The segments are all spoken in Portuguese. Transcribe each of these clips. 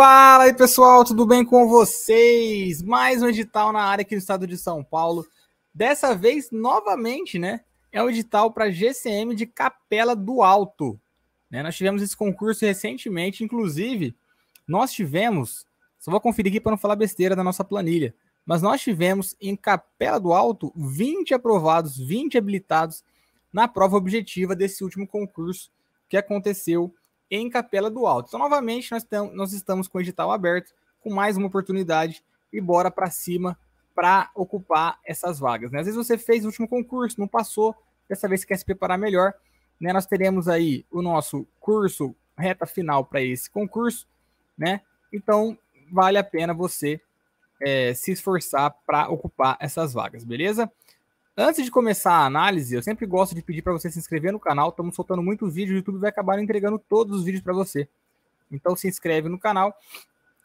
Fala aí pessoal, tudo bem com vocês? Mais um edital na área aqui do estado de São Paulo. Dessa vez, novamente, né? É um edital para GCM de Capela do Alto. Né? Nós tivemos esse concurso recentemente, inclusive, nós tivemos. Só vou conferir aqui para não falar besteira da nossa planilha. Mas nós tivemos em Capela do Alto 20 aprovados, 20 habilitados na prova objetiva desse último concurso que aconteceu em Capela do Alto. Então, novamente, nós, tam, nós estamos com o edital aberto, com mais uma oportunidade e bora para cima para ocupar essas vagas. Né? Às vezes você fez o último concurso, não passou, dessa vez quer se preparar melhor. Né? Nós teremos aí o nosso curso reta final para esse concurso, né? Então vale a pena você é, se esforçar para ocupar essas vagas, beleza? Antes de começar a análise, eu sempre gosto de pedir para você se inscrever no canal. Estamos soltando muito vídeo, o YouTube vai acabar entregando todos os vídeos para você. Então se inscreve no canal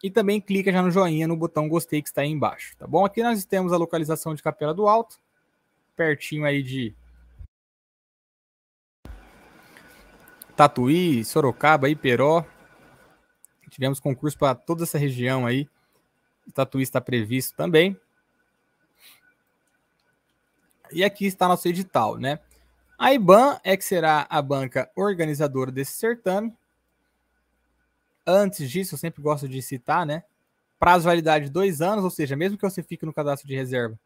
e também clica já no joinha no botão gostei que está aí embaixo, tá bom? Aqui nós temos a localização de Capela do Alto, pertinho aí de Tatuí, Sorocaba, Iperó. Tivemos concurso para toda essa região aí. Tatuí está previsto também e aqui está nosso edital, né? A IBAN é que será a banca organizadora desse certame. Antes disso, eu sempre gosto de citar, né? Prazo de validade de dois anos, ou seja, mesmo que você fique no cadastro de reserva,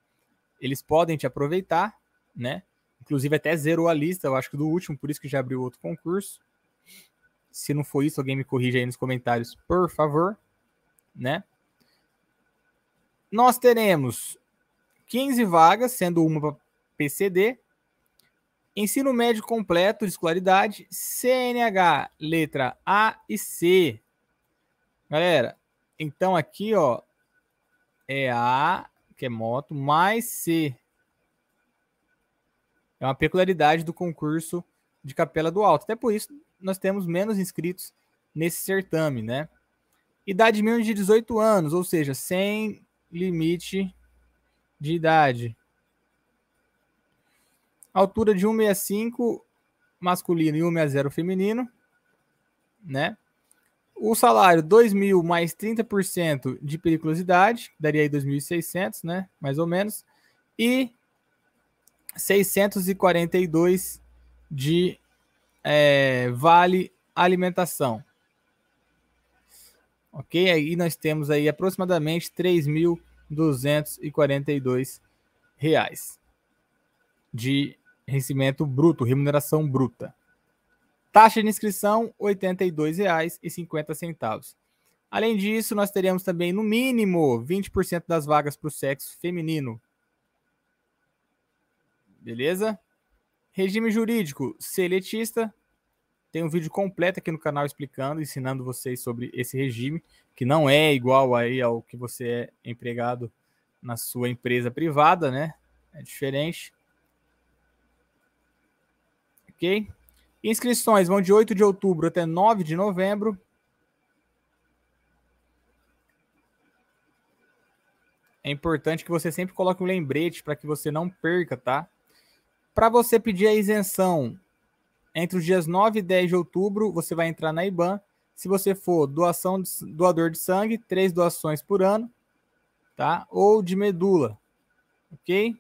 eles podem te aproveitar, né? Inclusive até zerou a lista, eu acho que do último, por isso que já abriu outro concurso. Se não for isso, alguém me corrija aí nos comentários, por favor, né? Nós teremos 15 vagas, sendo uma PCD, ensino médio completo de escolaridade, CNH, letra A e C. Galera, então aqui, ó, é A, que é moto, mais C. É uma peculiaridade do concurso de Capela do Alto. Até por isso nós temos menos inscritos nesse certame, né? Idade mínima de 18 anos, ou seja, sem limite de idade. Altura de 1,65 masculino e 1,60 feminino, né? O salário 2.000 mais 30% de periculosidade, daria aí 2.600, né? Mais ou menos. E 642 de é, vale alimentação. Ok? Aí nós temos aí aproximadamente 3.242 reais de Recimento bruto, remuneração bruta. Taxa de inscrição, R$ 82,50. Além disso, nós teríamos também, no mínimo, 20% das vagas para o sexo feminino. Beleza? Regime jurídico, seletista. Tem um vídeo completo aqui no canal explicando, ensinando vocês sobre esse regime, que não é igual aí ao que você é empregado na sua empresa privada, né? É diferente. Ok? Inscrições vão de 8 de outubro até 9 de novembro. É importante que você sempre coloque um lembrete para que você não perca, tá? Para você pedir a isenção entre os dias 9 e 10 de outubro, você vai entrar na IBAN. Se você for doação de, doador de sangue, três doações por ano, tá? Ou de medula, ok?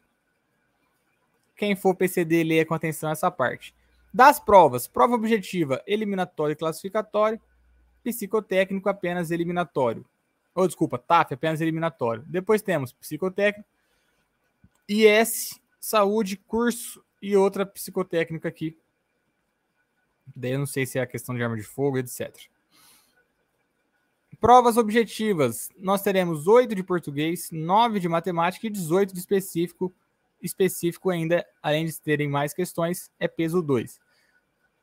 Quem for PCD, leia com atenção essa parte. Das provas, prova objetiva eliminatória e classificatória, psicotécnico apenas eliminatório. Ou oh, desculpa, TAF apenas eliminatório. Depois temos psicotécnico, IS, saúde, curso e outra psicotécnica aqui. Daí eu não sei se é a questão de arma de fogo, etc. Provas objetivas. Nós teremos 8 de português, 9 de matemática e 18 de específico. Específico ainda, além de terem mais questões, é peso 2.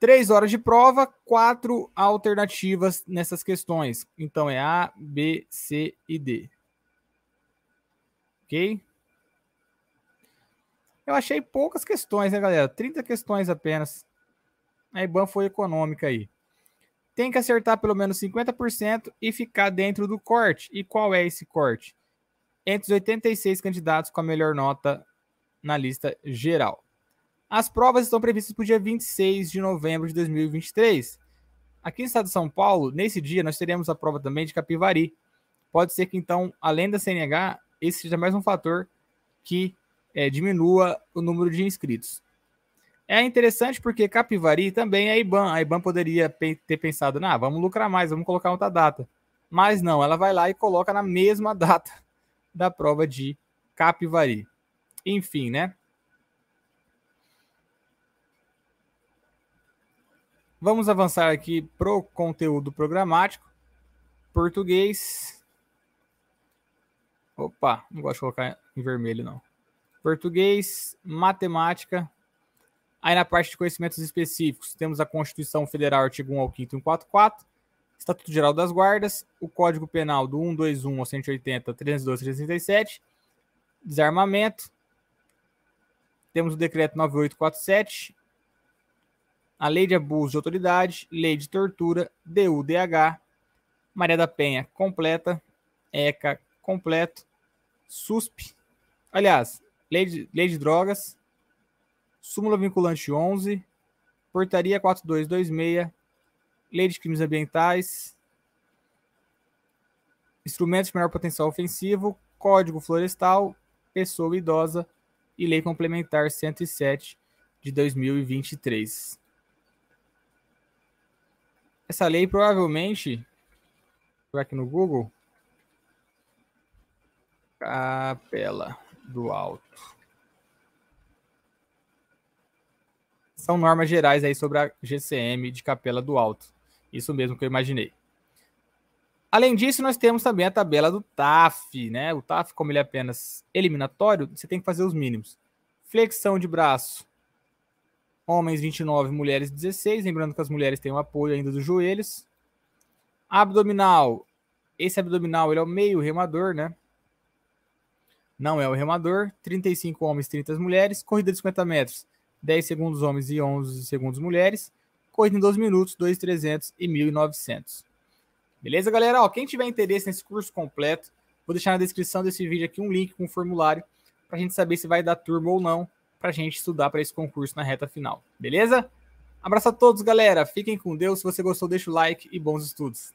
Três horas de prova, quatro alternativas nessas questões. Então é A, B, C e D. Ok? Eu achei poucas questões, né, galera? 30 questões apenas. A IBAN foi econômica aí. Tem que acertar pelo menos 50% e ficar dentro do corte. E qual é esse corte? Entre os 86 candidatos com a melhor nota na lista geral. As provas estão previstas para o dia 26 de novembro de 2023. Aqui no estado de São Paulo, nesse dia, nós teremos a prova também de Capivari. Pode ser que, então, além da CNH, esse seja mais um fator que é, diminua o número de inscritos. É interessante porque Capivari também é IBAN. A IBAN poderia ter pensado, ah, vamos lucrar mais, vamos colocar outra data. Mas não, ela vai lá e coloca na mesma data da prova de Capivari. Enfim, né? Vamos avançar aqui para o conteúdo programático. Português. Opa, não gosto de colocar em vermelho, não. Português, matemática. Aí na parte de conhecimentos específicos, temos a Constituição Federal, artigo 1 ao 5 144, Estatuto Geral das Guardas, o Código Penal do 121 ao 180, 302, 337, desarmamento, temos o decreto 9847 a Lei de Abuso de Autoridade, Lei de Tortura, DUDH, Maria da Penha completa, ECA completo, SUSP, aliás, Lei de, Lei de Drogas, Súmula Vinculante 11, Portaria 4226, Lei de Crimes Ambientais, Instrumentos de maior Potencial Ofensivo, Código Florestal, Pessoa Idosa e Lei Complementar 107 de 2023. Essa lei provavelmente. Vou aqui no Google. Capela do Alto. São normas gerais aí sobre a GCM de Capela do Alto. Isso mesmo que eu imaginei. Além disso, nós temos também a tabela do TAF, né? O TAF, como ele é apenas eliminatório, você tem que fazer os mínimos. Flexão de braço, Homens 29, mulheres 16. Lembrando que as mulheres têm o um apoio ainda dos joelhos. Abdominal. Esse abdominal ele é o meio remador, né? Não é o remador. 35 homens, 30 mulheres. Corrida de 50 metros. 10 segundos homens e 11 segundos mulheres. Corrida em 2 minutos, 2,300 e 1,900. Beleza, galera? Ó, quem tiver interesse nesse curso completo, vou deixar na descrição desse vídeo aqui um link com um formulário para a gente saber se vai dar turma ou não para a gente estudar para esse concurso na reta final, beleza? Abraço a todos, galera. Fiquem com Deus. Se você gostou, deixa o like e bons estudos.